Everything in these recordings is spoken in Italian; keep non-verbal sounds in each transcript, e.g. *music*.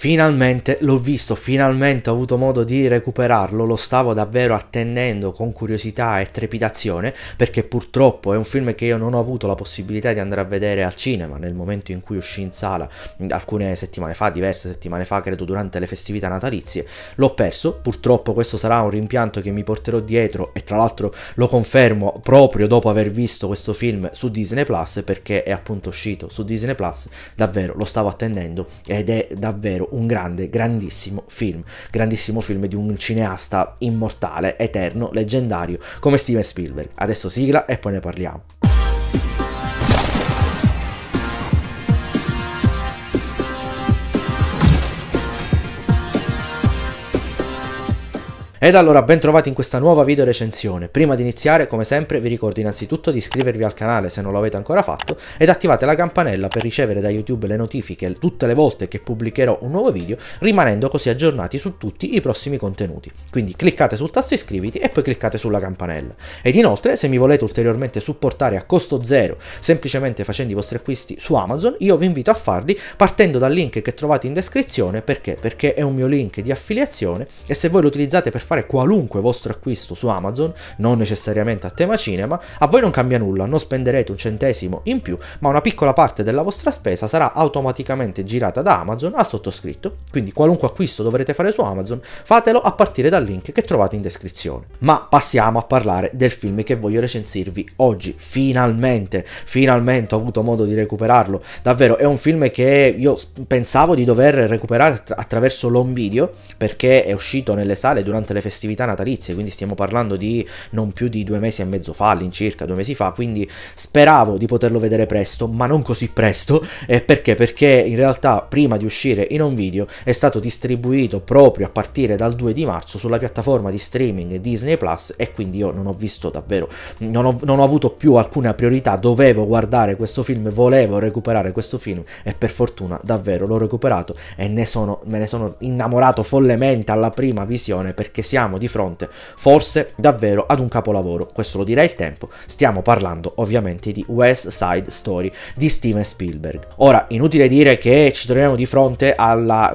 Finalmente l'ho visto, finalmente ho avuto modo di recuperarlo, lo stavo davvero attendendo con curiosità e trepidazione perché purtroppo è un film che io non ho avuto la possibilità di andare a vedere al cinema nel momento in cui uscì in sala alcune settimane fa, diverse settimane fa credo durante le festività natalizie, l'ho perso, purtroppo questo sarà un rimpianto che mi porterò dietro e tra l'altro lo confermo proprio dopo aver visto questo film su Disney Plus perché è appunto uscito su Disney Plus, davvero lo stavo attendendo ed è davvero un grande, grandissimo film, grandissimo film di un cineasta immortale, eterno, leggendario come Steven Spielberg. Adesso sigla e poi ne parliamo. Ed allora ben trovati in questa nuova video recensione. Prima di iniziare, come sempre, vi ricordo innanzitutto di iscrivervi al canale se non lo avete ancora fatto ed attivate la campanella per ricevere da YouTube le notifiche tutte le volte che pubblicherò un nuovo video, rimanendo così aggiornati su tutti i prossimi contenuti. Quindi cliccate sul tasto iscriviti e poi cliccate sulla campanella. Ed inoltre, se mi volete ulteriormente supportare a costo zero, semplicemente facendo i vostri acquisti su Amazon, io vi invito a farli partendo dal link che trovate in descrizione, perché? Perché è un mio link di affiliazione e se voi lo utilizzate per fare qualunque vostro acquisto su Amazon, non necessariamente a tema cinema, a voi non cambia nulla, non spenderete un centesimo in più, ma una piccola parte della vostra spesa sarà automaticamente girata da Amazon al sottoscritto. Quindi qualunque acquisto dovrete fare su Amazon, fatelo a partire dal link che trovate in descrizione. Ma passiamo a parlare del film che voglio recensirvi oggi, finalmente, finalmente ho avuto modo di recuperarlo. Davvero è un film che io pensavo di dover recuperare attraverso l'home video perché è uscito nelle sale durante le delle festività natalizie, quindi stiamo parlando di non più di due mesi e mezzo fa, all'incirca due mesi fa, quindi speravo di poterlo vedere presto, ma non così presto, eh, perché? Perché in realtà prima di uscire in un video è stato distribuito proprio a partire dal 2 di marzo sulla piattaforma di streaming Disney Plus e quindi io non ho visto davvero, non ho, non ho avuto più alcuna priorità, dovevo guardare questo film, volevo recuperare questo film e per fortuna davvero l'ho recuperato e ne sono, me ne sono innamorato follemente alla prima visione perché siamo di fronte forse davvero ad un capolavoro, questo lo direi il tempo, stiamo parlando ovviamente di West Side Story di Steven Spielberg. Ora, inutile dire che ci troviamo di fronte a una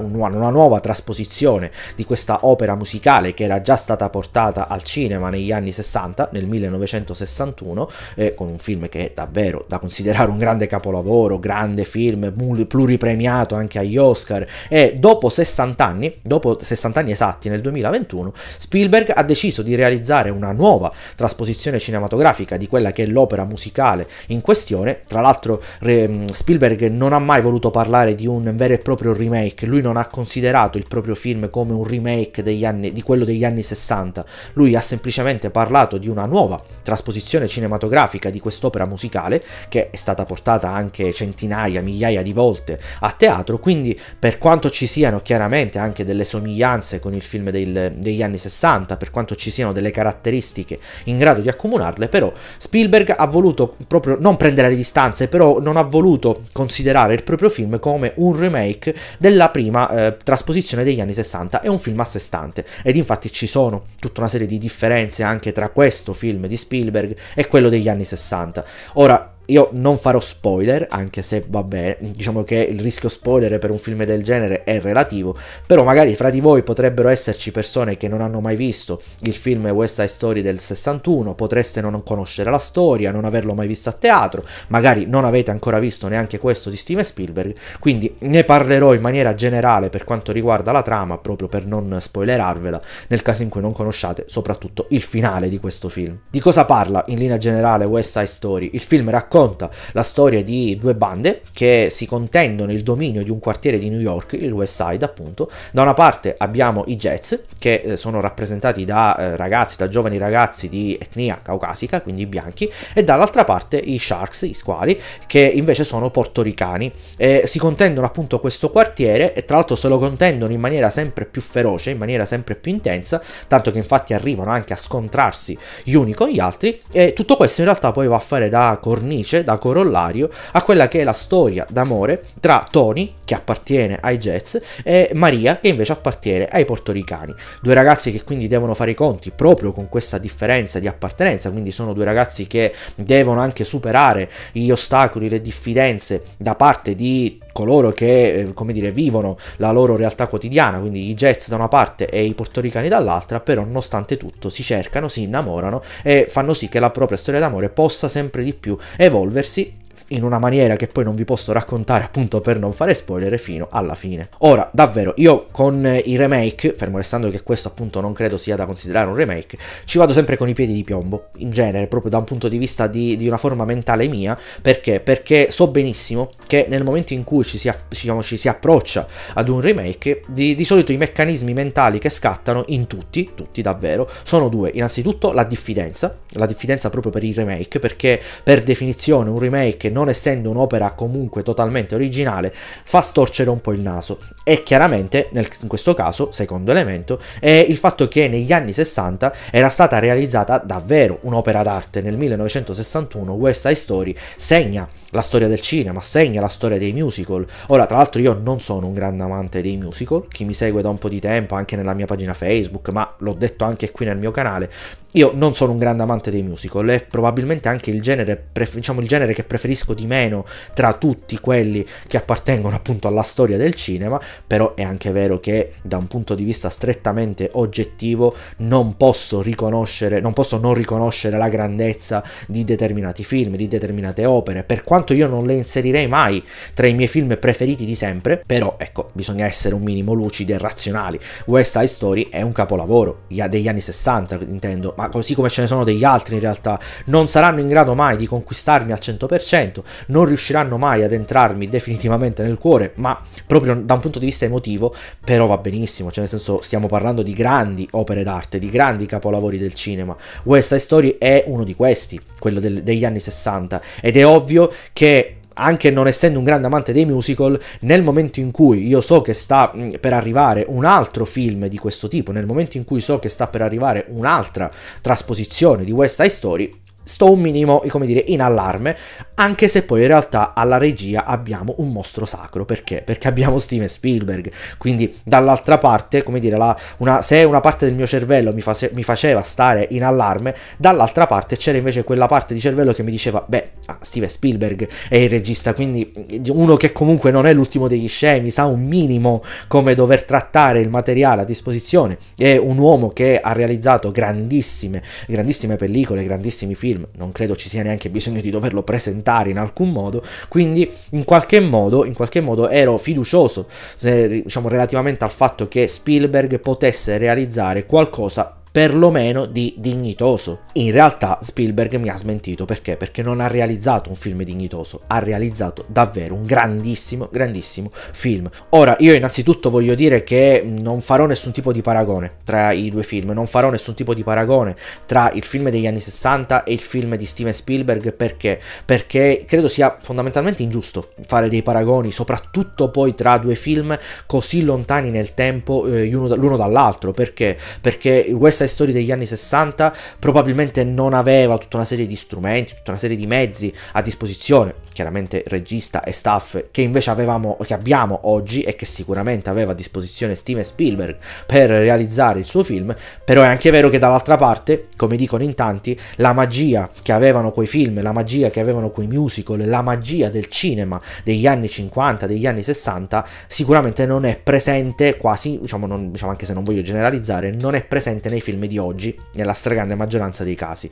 nuova trasposizione di questa opera musicale che era già stata portata al cinema negli anni 60, nel 1961, eh, con un film che è davvero da considerare un grande capolavoro, grande film, pluripremiato anche agli Oscar, e dopo 60 anni, dopo 60 anni esatti nel 2021, Spielberg ha deciso di realizzare una nuova trasposizione cinematografica di quella che è l'opera musicale in questione. Tra l'altro mm, Spielberg non ha mai voluto parlare di un vero e proprio remake, lui non ha considerato il proprio film come un remake anni, di quello degli anni 60, lui ha semplicemente parlato di una nuova trasposizione cinematografica di quest'opera musicale che è stata portata anche centinaia, migliaia di volte a teatro, quindi per quanto ci siano chiaramente anche delle somiglianze con il film del, degli anni 60, anni 60, per quanto ci siano delle caratteristiche in grado di accomunarle, però Spielberg ha voluto proprio non prendere le distanze, però non ha voluto considerare il proprio film come un remake della prima eh, trasposizione degli anni 60, è un film a sé stante ed infatti ci sono tutta una serie di differenze anche tra questo film di Spielberg e quello degli anni 60. Ora io non farò spoiler, anche se va bene, diciamo che il rischio spoiler per un film del genere è relativo, però magari fra di voi potrebbero esserci persone che non hanno mai visto il film West Side Story del 61, potreste non conoscere la storia, non averlo mai visto a teatro, magari non avete ancora visto neanche questo di Steven Spielberg, quindi ne parlerò in maniera generale per quanto riguarda la trama, proprio per non spoilerarvela, nel caso in cui non conosciate soprattutto il finale di questo film. Di cosa parla in linea generale West Side Story? Il film racconta racconta la storia di due bande che si contendono il dominio di un quartiere di New York, il West Side appunto. Da una parte abbiamo i Jets che eh, sono rappresentati da eh, ragazzi, da giovani ragazzi di etnia caucasica, quindi bianchi, e dall'altra parte i Sharks, i squali, che invece sono portoricani. Eh, si contendono appunto questo quartiere e tra l'altro se lo contendono in maniera sempre più feroce, in maniera sempre più intensa, tanto che infatti arrivano anche a scontrarsi gli uni con gli altri e tutto questo in realtà poi va a fare da cornice cornice, da corollario, a quella che è la storia d'amore tra Tony, che appartiene ai Jets, e Maria, che invece appartiene ai portoricani. Due ragazzi che quindi devono fare i conti proprio con questa differenza di appartenenza, quindi sono due ragazzi che devono anche superare gli ostacoli, le diffidenze da parte di coloro che, eh, come dire, vivono la loro realtà quotidiana, quindi i jazz da una parte e i portoricani dall'altra, però nonostante tutto si cercano, si innamorano e fanno sì che la propria storia d'amore possa sempre di più evolversi in una maniera che poi non vi posso raccontare appunto per non fare spoiler fino alla fine. Ora, davvero, io con i remake, fermo restando che questo appunto non credo sia da considerare un remake, ci vado sempre con i piedi di piombo, in genere, proprio da un punto di vista di, di una forma mentale mia, perché? Perché so benissimo che nel momento in cui ci si, diciamo, ci si approccia ad un remake, di, di solito i meccanismi mentali che scattano in tutti, tutti davvero, sono due. Innanzitutto la diffidenza, la diffidenza proprio per il remake, perché per definizione un remake non non essendo un'opera comunque totalmente originale, fa storcere un po' il naso. E chiaramente, nel, in questo caso, secondo elemento, è il fatto che negli anni 60 era stata realizzata davvero un'opera d'arte. Nel 1961 West Side Story segna la storia del cinema, segna la storia dei musical. Ora, tra l'altro, io non sono un grande amante dei musical, chi mi segue da un po' di tempo anche nella mia pagina Facebook, ma l'ho detto anche qui nel mio canale, io non sono un grande amante dei musical, è probabilmente anche il genere, diciamo, il genere che preferisco di meno tra tutti quelli che appartengono appunto alla storia del cinema, però è anche vero che da un punto di vista strettamente oggettivo non posso riconoscere, non posso non riconoscere la grandezza di determinati film, di determinate opere, per quanto io non le inserirei mai tra i miei film preferiti di sempre, però ecco, bisogna essere un minimo lucidi e razionali. West Side Story è un capolavoro, degli anni 60 intendo, ma ma così come ce ne sono degli altri in realtà, non saranno in grado mai di conquistarmi al 100%, non riusciranno mai ad entrarmi definitivamente nel cuore, ma proprio da un punto di vista emotivo, però va benissimo, cioè nel senso stiamo parlando di grandi opere d'arte, di grandi capolavori del cinema. West Side Story è uno di questi, quello del, degli anni 60, ed è ovvio che anche non essendo un grande amante dei musical, nel momento in cui io so che sta mm, per arrivare un altro film di questo tipo, nel momento in cui so che sta per arrivare un'altra trasposizione di West Side Story, sto un minimo, come dire, in allarme, anche se poi in realtà alla regia abbiamo un mostro sacro, perché? Perché abbiamo Steven Spielberg, quindi dall'altra parte, come dire, la, una, se una parte del mio cervello mi, face, mi, faceva stare in allarme, dall'altra parte c'era invece quella parte di cervello che mi diceva, beh, ah, Steven Spielberg è il regista, quindi uno che comunque non è l'ultimo degli scemi, sa un minimo come dover trattare il materiale a disposizione, è un uomo che ha realizzato grandissime, grandissime pellicole, grandissimi film, film, non credo ci sia neanche bisogno di doverlo presentare in alcun modo, quindi in qualche modo, in qualche modo ero fiducioso se, diciamo, relativamente al fatto che Spielberg potesse realizzare qualcosa perlomeno di dignitoso. In realtà Spielberg mi ha smentito perché? Perché non ha realizzato un film dignitoso, ha realizzato davvero un grandissimo, grandissimo film. Ora, io innanzitutto voglio dire che non farò nessun tipo di paragone tra i due film, non farò nessun tipo di paragone tra il film degli anni 60 e il film di Steven Spielberg perché? Perché credo sia fondamentalmente ingiusto fare dei paragoni, soprattutto poi tra due film così lontani nel tempo eh, l'uno dall'altro, perché? Perché West Sai Story degli anni 60 probabilmente non aveva tutta una serie di strumenti, tutta una serie di mezzi a disposizione, chiaramente regista e staff che invece avevamo, che abbiamo oggi e che sicuramente aveva a disposizione Steven Spielberg per realizzare il suo film, però è anche vero che dall'altra parte, come dicono in tanti, la magia che avevano quei film, la magia che avevano quei musical, la magia del cinema degli anni 50, degli anni 60, sicuramente non è presente quasi, diciamo, non, diciamo anche se non voglio generalizzare, non è presente nei film film di oggi, nella stragrande maggioranza dei casi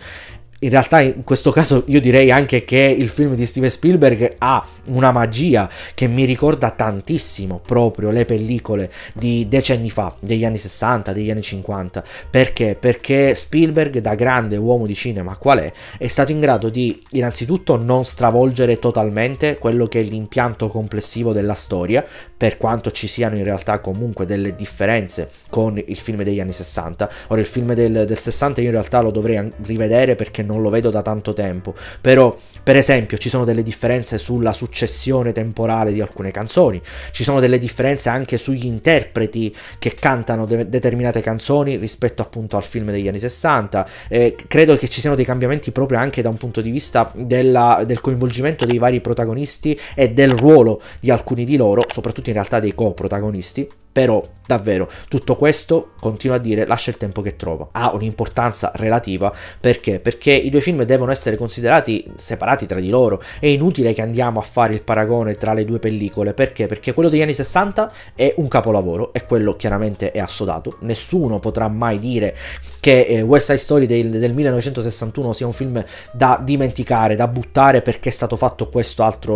in realtà in questo caso io direi anche che il film di Steven Spielberg ha una magia che mi ricorda tantissimo proprio le pellicole di decenni fa, degli anni 60, degli anni 50. Perché? Perché Spielberg, da grande uomo di cinema qual è, è stato in grado di innanzitutto non stravolgere totalmente quello che è l'impianto complessivo della storia, per quanto ci siano in realtà comunque delle differenze con il film degli anni 60. Ora il film del, del 60 io in realtà lo dovrei rivedere perché non non lo vedo da tanto tempo, però per esempio ci sono delle differenze sulla successione temporale di alcune canzoni, ci sono delle differenze anche sugli interpreti che cantano de- determinate canzoni rispetto appunto al film degli anni 60, eh, credo che ci siano dei cambiamenti proprio anche da un punto di vista della, del coinvolgimento dei vari protagonisti e del ruolo di alcuni di loro, soprattutto in realtà dei co-protagonisti. Però davvero tutto questo continua a dire lascia il tempo che trova. Ha un'importanza relativa perché? Perché i due film devono essere considerati separati tra di loro. È inutile che andiamo a fare il paragone tra le due pellicole perché? Perché quello degli anni 60 è un capolavoro e quello chiaramente è assodato. Nessuno potrà mai dire che eh, West Side Story del, del 1961 sia un film da dimenticare, da buttare perché è stato fatto quest'altra,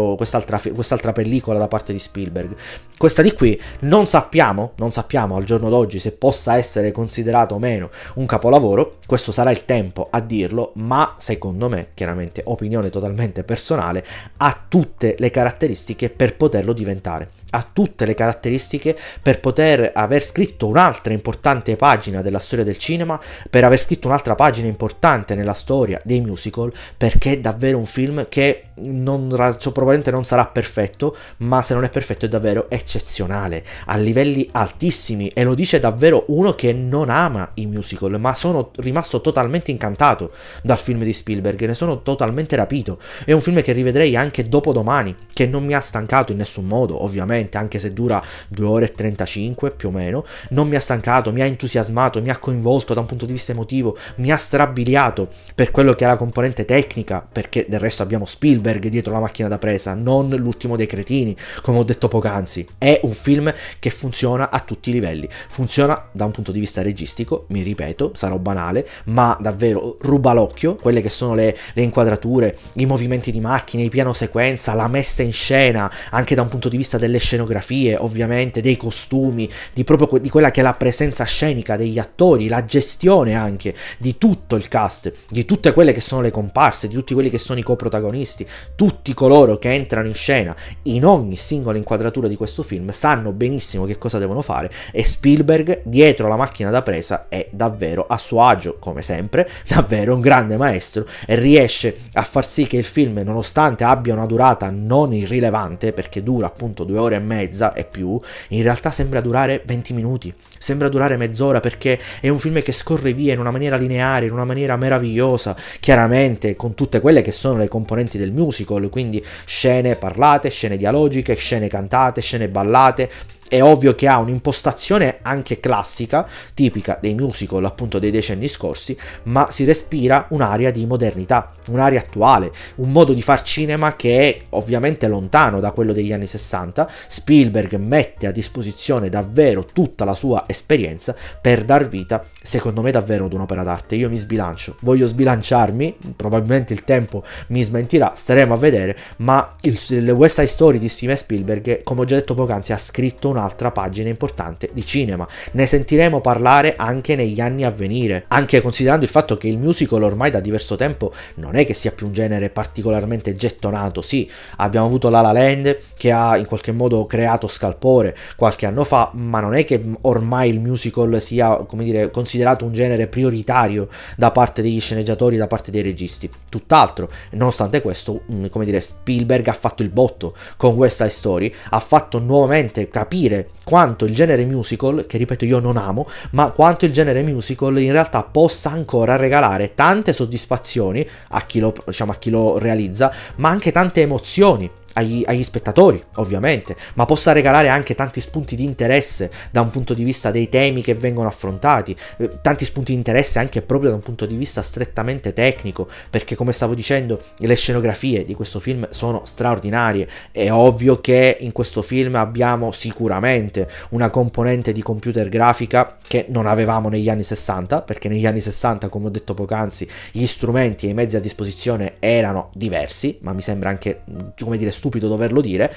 quest'altra pellicola da parte di Spielberg. Questa di qui non sappiamo sappiamo, non sappiamo al giorno d'oggi se possa essere considerato o meno un capolavoro, questo sarà il tempo a dirlo, ma secondo me, chiaramente opinione totalmente personale, ha tutte le caratteristiche per poterlo diventare, ha tutte le caratteristiche per poter aver scritto un'altra importante pagina della storia del cinema, per aver scritto un'altra pagina importante nella storia dei musical, perché è davvero un film che non, probabilmente non sarà perfetto, ma se non è perfetto è davvero eccezionale a livelli livelli altissimi e lo dice davvero uno che non ama i musical, ma sono rimasto totalmente incantato dal film di Spielberg, ne sono totalmente rapito. È un film che rivedrei anche dopodomani, che non mi ha stancato in nessun modo, ovviamente, anche se dura 2 ore e 35 più o meno, non mi ha stancato, mi ha entusiasmato, mi ha coinvolto da un punto di vista emotivo, mi ha strabiliato per quello che è la componente tecnica, perché del resto abbiamo Spielberg dietro la macchina da presa, non l'ultimo dei cretini, come ho detto poc'anzi. È un film che funziona funziona a tutti i livelli. Funziona da un punto di vista registico, mi ripeto, sarò banale, ma davvero ruba l'occhio, quelle che sono le, le inquadrature, i movimenti di macchine, i piano sequenza, la messa in scena, anche da un punto di vista delle scenografie, ovviamente, dei costumi, di proprio que- di quella che è la presenza scenica degli attori, la gestione anche di tutto il cast, di tutte quelle che sono le comparse, di tutti quelli che sono i coprotagonisti, tutti coloro che entrano in scena in ogni singola inquadratura di questo film sanno benissimo che cosa cosa devono fare e Spielberg dietro la macchina da presa è davvero a suo agio, come sempre, *laughs* davvero un grande maestro e riesce a far sì che il film, nonostante abbia una durata non irrilevante, perché dura appunto due ore e mezza e più, in realtà sembra durare 20 minuti, sembra durare mezz'ora perché è un film che scorre via in una maniera lineare, in una maniera meravigliosa, chiaramente con tutte quelle che sono le componenti del musical, quindi scene parlate, scene dialogiche, scene cantate, scene ballate, è ovvio che ha un'impostazione anche classica, tipica dei musical appunto dei decenni scorsi, ma si respira un'aria di modernità, un'aria attuale, un modo di far cinema che è ovviamente lontano da quello degli anni 60. Spielberg mette a disposizione davvero tutta la sua esperienza per dar vita, secondo me, davvero ad un'opera d'arte. Io mi sbilancio, voglio sbilanciarmi, probabilmente il tempo mi smentirà, staremo a vedere, ma il, il West Side Story di Steven Spielberg, come ho già detto poc'anzi, ha scritto un'altra pagina importante di cinema. Ne sentiremo parlare anche negli anni a venire, anche considerando il fatto che il musical ormai da diverso tempo non è che sia più un genere particolarmente gettonato, sì, abbiamo avuto La La Land che ha in qualche modo creato scalpore qualche anno fa, ma non è che ormai il musical sia, come dire, considerato un genere prioritario da parte degli sceneggiatori, da parte dei registi. Tutt'altro, nonostante questo, come dire, Spielberg ha fatto il botto con questa story, ha fatto nuovamente capire capire quanto il genere musical, che ripeto io non amo, ma quanto il genere musical in realtà possa ancora regalare tante soddisfazioni a chi lo, diciamo, a chi lo realizza, ma anche tante emozioni agli, agli spettatori, ovviamente, ma possa regalare anche tanti spunti di interesse da un punto di vista dei temi che vengono affrontati, eh, tanti spunti di interesse anche proprio da un punto di vista strettamente tecnico, perché come stavo dicendo, le scenografie di questo film sono straordinarie. È ovvio che in questo film abbiamo sicuramente una componente di computer grafica che non avevamo negli anni 60, perché negli anni 60, come ho detto poc'anzi, gli strumenti e i mezzi a disposizione erano diversi, ma mi sembra anche, come dire, strutturali stupido doverlo dire.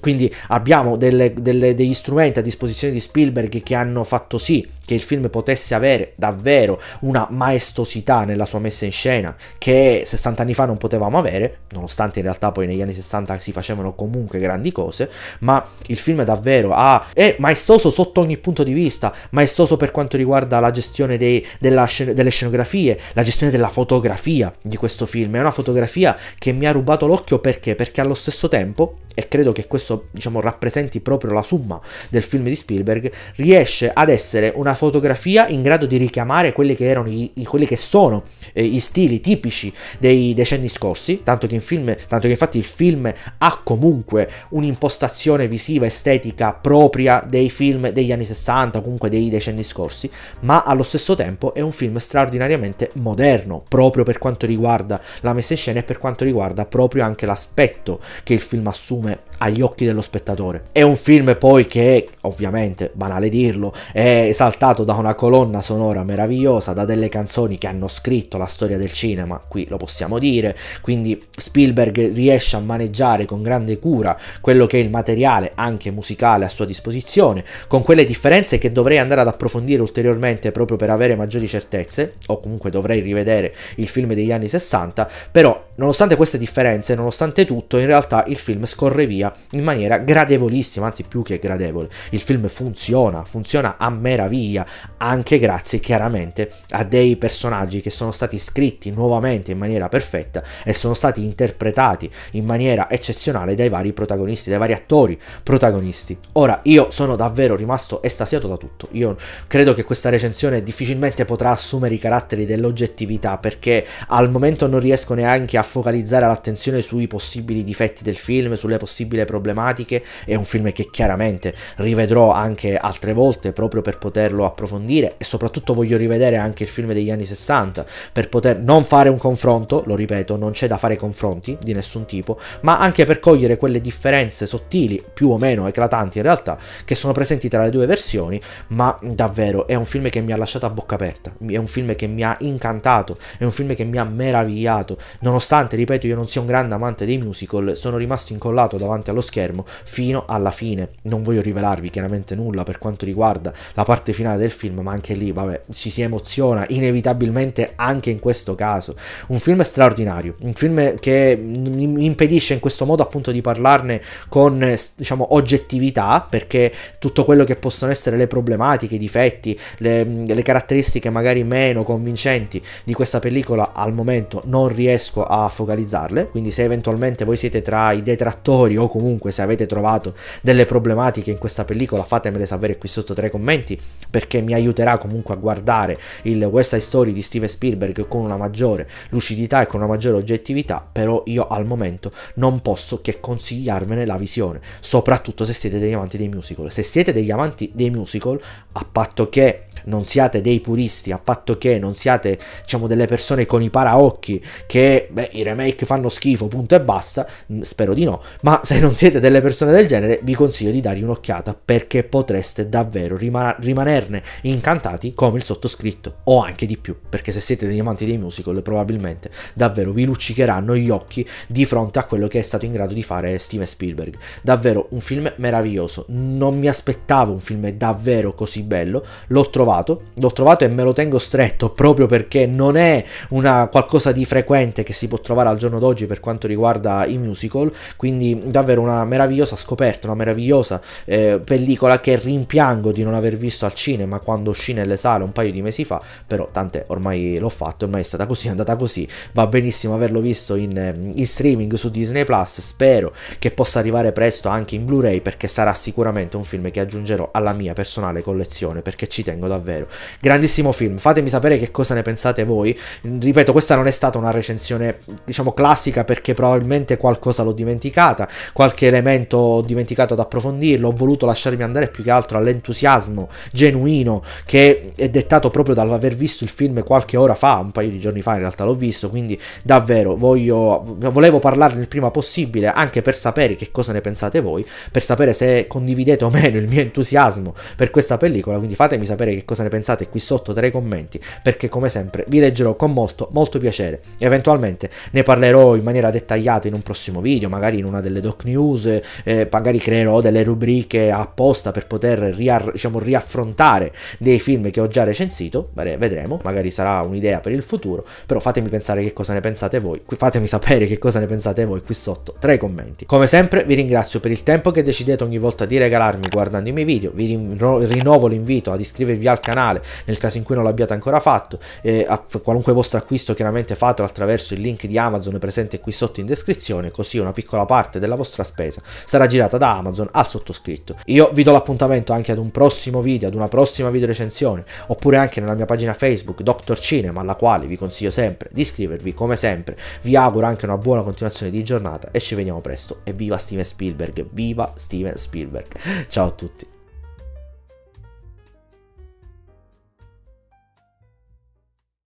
Quindi abbiamo delle, delle, degli strumenti a disposizione di Spielberg che hanno fatto sì che il film potesse avere davvero una maestosità nella sua messa in scena che 60 anni fa non potevamo avere, nonostante in realtà poi negli anni 60 si facevano comunque grandi cose, ma il film davvero ha, è maestoso sotto ogni punto di vista, maestoso per quanto riguarda la gestione dei, della, delle scenografie, la gestione della fotografia di questo film, è una fotografia che mi ha rubato l'occhio perché? Perché allo stesso tempo, e credo che questo diciamo, rappresenti proprio la summa del film di Spielberg, riesce ad essere una fotografia in grado di richiamare quelli che, erano i, quelli che sono eh, gli stili tipici dei decenni scorsi, tanto che, film, tanto che infatti il film ha comunque un'impostazione visiva, estetica propria dei film degli anni 60, comunque dei decenni scorsi, ma allo stesso tempo è un film straordinariamente moderno, proprio per quanto riguarda la messa in scena e per quanto riguarda proprio anche l'aspetto che il il film assume agli occhi dello spettatore. È un film poi che, ovviamente, banale dirlo, è esaltato da una colonna sonora meravigliosa, da delle canzoni che hanno scritto la storia del cinema, qui lo possiamo dire, quindi Spielberg riesce a maneggiare con grande cura quello che è il materiale, anche musicale, a sua disposizione, con quelle differenze che dovrei andare ad approfondire ulteriormente proprio per avere maggiori certezze, o comunque dovrei rivedere il film degli anni 60, però nonostante queste differenze, nonostante tutto, in realtà il film scorre via in maniera gradevolissima, anzi più che gradevole. Il film funziona, funziona a meraviglia, anche grazie chiaramente a dei personaggi che sono stati scritti nuovamente in maniera perfetta e sono stati interpretati in maniera eccezionale dai vari protagonisti, dai vari attori protagonisti. Ora, io sono davvero rimasto estasiato da tutto. Io credo che questa recensione difficilmente potrà assumere i caratteri dell'oggettività perché al momento non riesco neanche a focalizzare l'attenzione sui possibili difetti del del film, sulle possibili problematiche. È un film che chiaramente rivedrò anche altre volte proprio per poterlo approfondire e soprattutto voglio rivedere anche il film degli anni 60 per poter non fare un confronto, lo ripeto, non c'è da fare confronti di nessun tipo, ma anche per cogliere quelle differenze sottili, più o meno eclatanti in realtà, che sono presenti tra le due versioni, ma davvero è un film che mi ha lasciato a bocca aperta, è un film che mi ha incantato, è un film che mi ha meravigliato, nonostante, ripeto, io non sia un grande amante dei musical, sono rimasto incollato davanti allo schermo fino alla fine. Non voglio rivelarvi chiaramente nulla per quanto riguarda la parte finale del film, ma anche lì, vabbè, ci si emoziona inevitabilmente anche in questo caso. Un film straordinario, un film che mi impedisce in questo modo appunto di parlarne con, diciamo, oggettività, perché tutto quello che possono essere le problematiche, i difetti, le, le caratteristiche magari meno convincenti di questa pellicola al momento non riesco a focalizzarle, quindi se eventualmente voi siete tra ai detrattori o comunque se avete trovato delle problematiche in questa pellicola fatemele sapere qui sotto tra i commenti perché mi aiuterà comunque a guardare il West Side Story di Steven Spielberg con una maggiore lucidità e con una maggiore oggettività, però io al momento non posso che consigliarvene la visione, soprattutto se siete degli amanti dei musical. Se siete degli amanti dei musical, a patto che non siate dei puristi, a patto che non siate, diciamo, delle persone con i paraocchi che beh, i remake fanno schifo, punto e basta, mm, spero di no, ma se non siete delle persone del genere vi consiglio di dargli un'occhiata perché potreste davvero rimar- rimanerne incantati come il sottoscritto o anche di più, perché se siete degli amanti dei musical probabilmente davvero vi luccicheranno gli occhi di fronte a quello che è stato in grado di fare Steven Spielberg. Davvero un film meraviglioso, non mi aspettavo un film davvero così bello, l'ho trovato trovato, l'ho trovato e me lo tengo stretto proprio perché non è una qualcosa di frequente che si può trovare al giorno d'oggi per quanto riguarda i musical, quindi davvero una meravigliosa scoperta, una meravigliosa eh, pellicola che rimpiango di non aver visto al cinema quando uscì nelle sale un paio di mesi fa, però tante ormai l'ho fatto, ormai è stata così, è andata così, va benissimo averlo visto in, in streaming su Disney Plus, spero che possa arrivare presto anche in Blu-ray perché sarà sicuramente un film che aggiungerò alla mia personale collezione perché ci tengo davvero davvero. Grandissimo film, fatemi sapere che cosa ne pensate voi. Ripeto, questa non è stata una recensione, diciamo, classica perché probabilmente qualcosa l'ho dimenticata, qualche elemento ho dimenticato ad approfondirlo, ho voluto lasciarmi andare più che altro all'entusiasmo genuino che è dettato proprio dall'aver visto il film qualche ora fa, un paio di giorni fa in realtà l'ho visto, quindi davvero voglio, volevo parlarne il prima possibile anche per sapere che cosa ne pensate voi, per sapere se condividete o meno il mio entusiasmo per questa pellicola, quindi fatemi sapere che cosa ne pensate qui sotto tra i commenti, perché come sempre vi leggerò con molto, molto piacere. Eventualmente ne parlerò in maniera dettagliata in un prossimo video, magari in una delle doc news, eh, magari creerò delle rubriche apposta per poter riar- diciamo, riaffrontare dei film che ho già recensito, vedremo, magari sarà un'idea per il futuro, però fatemi pensare che cosa ne pensate voi, fatemi sapere che cosa ne pensate voi qui sotto tra i commenti. Come sempre vi ringrazio per il tempo che decidete ogni volta di regalarmi guardando i miei video, vi rinnovo l'invito ad iscrivervi al al canale nel caso in cui non l'abbiate ancora fatto eh, a, qualunque vostro acquisto chiaramente fatelo attraverso il link di Amazon presente qui sotto in descrizione così una piccola parte della vostra spesa sarà girata da Amazon al sottoscritto io vi do l'appuntamento anche ad un prossimo video ad una prossima video recensione oppure anche nella mia pagina Facebook Dr. Cinema alla quale vi consiglio sempre di iscrivervi come sempre vi auguro anche una buona continuazione di giornata e ci vediamo presto e viva Steven Spielberg viva Steven Spielberg ciao a tutti